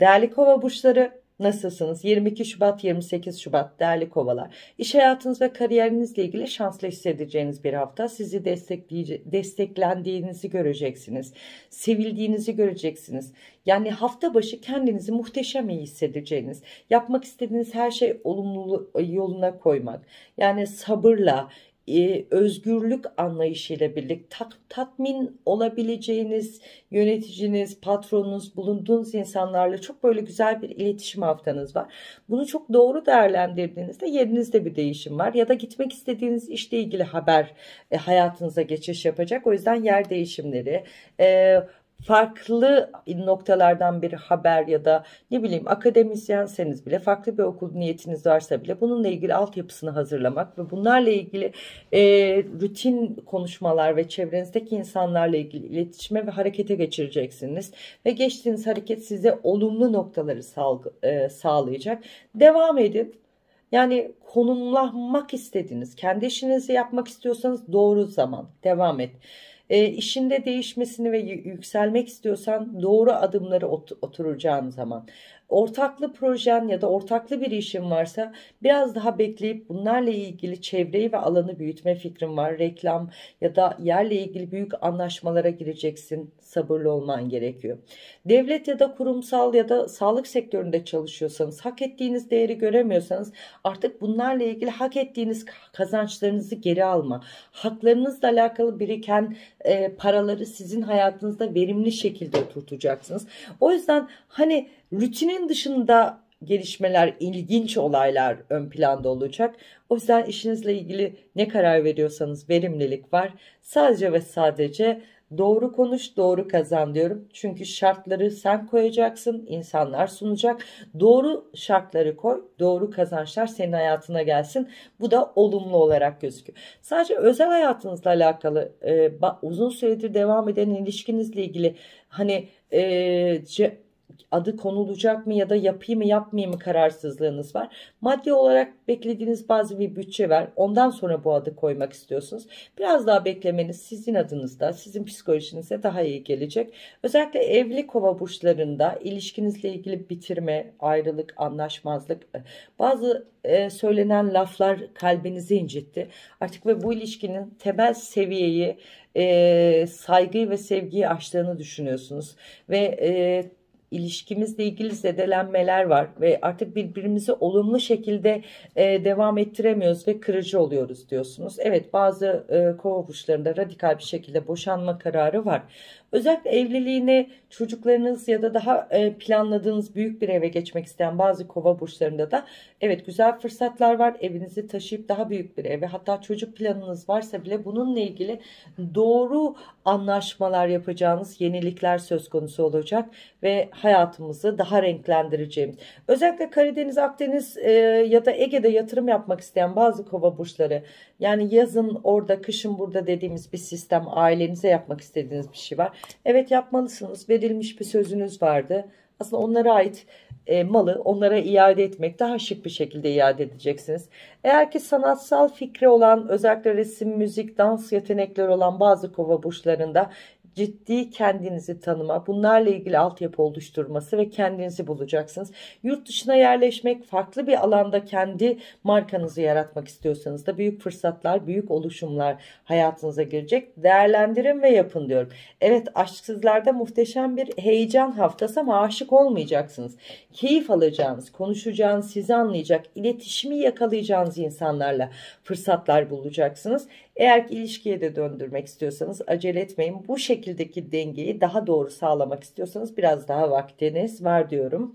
Değerli kova burçları nasılsınız? 22 Şubat 28 Şubat değerli kovalar. İş hayatınız ve kariyerinizle ilgili şanslı hissedeceğiniz bir hafta. Sizi desteklendiğinizi göreceksiniz. Sevildiğinizi göreceksiniz. Yani hafta başı kendinizi muhteşem iyi hissedeceğiniz, yapmak istediğiniz her şey olumlu yoluna koymak. Yani sabırla, e, özgürlük anlayışıyla birlikte tat, tatmin olabileceğiniz yöneticiniz, patronunuz, bulunduğunuz insanlarla çok böyle güzel bir iletişim haftanız var. Bunu çok doğru değerlendirdiğinizde yerinizde bir değişim var ya da gitmek istediğiniz işle ilgili haber e, hayatınıza geçiş yapacak. O yüzden yer değişimleri, e, farklı noktalardan bir haber ya da ne bileyim akademisyenseniz bile farklı bir okul niyetiniz varsa bile bununla ilgili altyapısını hazırlamak ve bunlarla ilgili e, rutin konuşmalar ve çevrenizdeki insanlarla ilgili iletişime ve harekete geçireceksiniz ve geçtiğiniz hareket size olumlu noktaları salgı, e, sağlayacak. Devam edin. Yani konumlanmak istediğiniz, kendi işinizi yapmak istiyorsanız doğru zaman devam et. E, işinde değişmesini ve yükselmek istiyorsan doğru adımları ot oturacağın zaman ortaklı projen ya da ortaklı bir işin varsa biraz daha bekleyip bunlarla ilgili çevreyi ve alanı büyütme fikrim var. Reklam ya da yerle ilgili büyük anlaşmalara gireceksin. Sabırlı olman gerekiyor. Devlet ya da kurumsal ya da sağlık sektöründe çalışıyorsanız, hak ettiğiniz değeri göremiyorsanız artık bunlarla ilgili hak ettiğiniz kazançlarınızı geri alma. Haklarınızla alakalı biriken e, paraları sizin hayatınızda verimli şekilde oturtacaksınız. O yüzden hani rutinin Olayın dışında gelişmeler, ilginç olaylar ön planda olacak. O yüzden işinizle ilgili ne karar veriyorsanız verimlilik var. Sadece ve sadece doğru konuş, doğru kazan diyorum. Çünkü şartları sen koyacaksın, insanlar sunacak. Doğru şartları koy, doğru kazançlar senin hayatına gelsin. Bu da olumlu olarak gözüküyor. Sadece özel hayatınızla alakalı e, uzun süredir devam eden ilişkinizle ilgili hani e, adı konulacak mı ya da yapayım mı yapmayayım mı kararsızlığınız var. Maddi olarak beklediğiniz bazı bir bütçe var. Ondan sonra bu adı koymak istiyorsunuz. Biraz daha beklemeniz sizin adınızda, sizin psikolojinize daha iyi gelecek. Özellikle evli kova burçlarında ilişkinizle ilgili bitirme, ayrılık, anlaşmazlık, e, bazı e, söylenen laflar kalbinizi incitti. Artık ve bu ilişkinin temel seviyeyi, e, saygıyı ve sevgiyi aştığını düşünüyorsunuz. Ve e, ilişkimizle ilgili zedelenmeler var ve artık birbirimizi olumlu şekilde e, devam ettiremiyoruz ve kırıcı oluyoruz diyorsunuz. Evet bazı e, kova burçlarında radikal bir şekilde boşanma kararı var. Özellikle evliliğini çocuklarınız ya da daha e, planladığınız büyük bir eve geçmek isteyen bazı kova burçlarında da evet güzel fırsatlar var. Evinizi taşıyıp daha büyük bir eve hatta çocuk planınız varsa bile bununla ilgili doğru anlaşmalar yapacağınız yenilikler söz konusu olacak ve hayatımızı daha renklendireceğimiz. Özellikle Karadeniz, Akdeniz e, ya da Ege'de yatırım yapmak isteyen bazı kova burçları yani yazın orada kışın burada dediğimiz bir sistem ailenize yapmak istediğiniz bir şey var. Evet yapmalısınız verilmiş bir sözünüz vardı aslında onlara ait e, malı onlara iade etmek daha şık bir şekilde iade edeceksiniz. Eğer ki sanatsal fikri olan özellikle resim, müzik, dans yetenekleri olan bazı kova burçlarında ciddi kendinizi tanıma, bunlarla ilgili altyapı oluşturması ve kendinizi bulacaksınız. Yurt dışına yerleşmek, farklı bir alanda kendi markanızı yaratmak istiyorsanız da büyük fırsatlar, büyük oluşumlar hayatınıza girecek. Değerlendirin ve yapın diyorum. Evet aşksızlarda muhteşem bir heyecan haftası ama aşık olmayacaksınız. Keyif alacağınız, konuşacağınız, sizi anlayacak, iletişimi yakalayacağınız insanlarla fırsatlar bulacaksınız. Eğer ki ilişkiye de döndürmek istiyorsanız acele etmeyin. Bu şekildeki dengeyi daha doğru sağlamak istiyorsanız biraz daha vaktiniz var diyorum.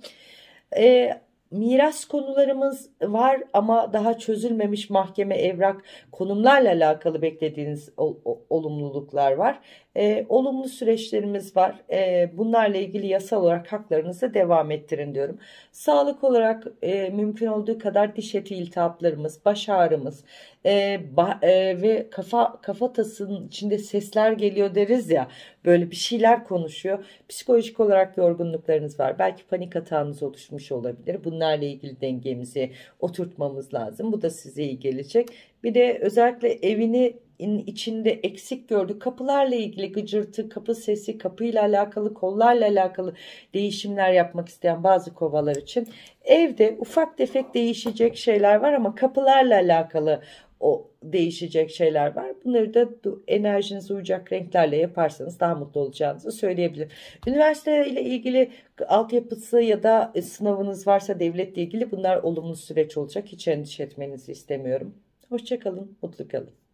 E, miras konularımız var ama daha çözülmemiş mahkeme evrak konumlarla alakalı beklediğiniz olumluluklar var. E, olumlu süreçlerimiz var. E, bunlarla ilgili yasal olarak haklarınızı devam ettirin diyorum. Sağlık olarak e, mümkün olduğu kadar diş eti iltihaplarımız, baş ağrımız e, ba, e, ve kafa kafatasının içinde sesler geliyor deriz ya böyle bir şeyler konuşuyor. Psikolojik olarak yorgunluklarınız var. Belki panik atağınız oluşmuş olabilir. Bunu bunlarla ilgili dengemizi oturtmamız lazım. Bu da size iyi gelecek. Bir de özellikle evini içinde eksik gördü. Kapılarla ilgili gıcırtı, kapı sesi, kapıyla alakalı, kollarla alakalı değişimler yapmak isteyen bazı kovalar için evde ufak tefek değişecek şeyler var ama kapılarla alakalı o değişecek şeyler var. Bunları da enerjinize uyacak renklerle yaparsanız daha mutlu olacağınızı söyleyebilirim. Üniversite ile ilgili altyapısı ya da e, sınavınız varsa devletle ilgili bunlar olumlu süreç olacak. Hiç endişe etmenizi istemiyorum. Hoşçakalın, mutlu kalın.